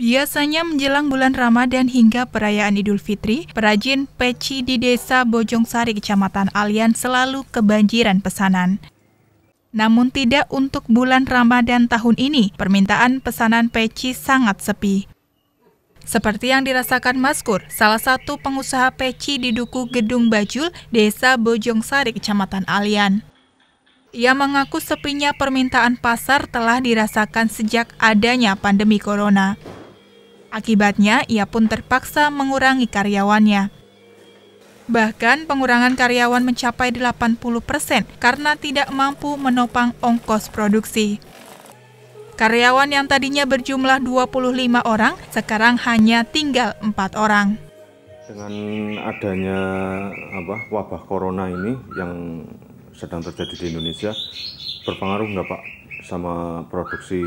Biasanya menjelang bulan Ramadan hingga perayaan Idul Fitri, perajin peci di desa Bojong Sari, Kecamatan Alian selalu kebanjiran pesanan. Namun tidak untuk bulan Ramadan tahun ini, permintaan pesanan peci sangat sepi. Seperti yang dirasakan Maskur, salah satu pengusaha peci di Duku Gedung Bajul, Desa Bojong Sari, Kecamatan Alian. Ia mengaku sepinya permintaan pasar telah dirasakan sejak adanya pandemi corona. Akibatnya, ia pun terpaksa mengurangi karyawannya. Bahkan pengurangan karyawan mencapai 80% karena tidak mampu menopang ongkos produksi. Karyawan yang tadinya berjumlah 25 orang sekarang hanya tinggal 4 orang. Dengan adanya apa wabah corona ini yang sedang terjadi di Indonesia berpengaruh nggak Pak sama produksi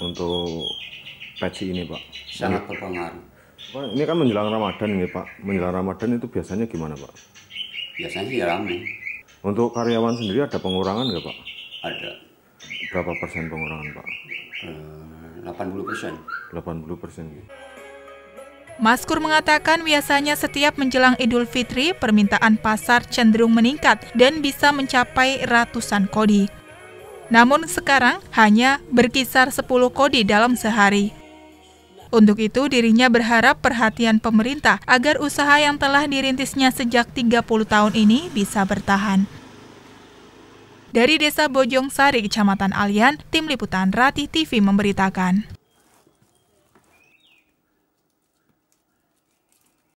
untuk peci ini Pak? Sangat berpengaruh. Pak, ini kan menjelang Ramadan ini Pak. Menjelang Ramadan itu biasanya gimana Pak? Biasanya sih ya ramai. Untuk karyawan sendiri ada pengurangan nggak Pak? Ada. Berapa persen pengurangan Pak? 80 eh, persen. 80 persen. Gitu. Maskur mengatakan biasanya setiap menjelang Idul Fitri, permintaan pasar cenderung meningkat dan bisa mencapai ratusan kodi. Namun sekarang hanya berkisar 10 kodi dalam sehari. Untuk itu, dirinya berharap perhatian pemerintah agar usaha yang telah dirintisnya sejak 30 tahun ini bisa bertahan. Dari Desa Bojong Sari, Kecamatan Alian, Tim Liputan Ratih TV memberitakan.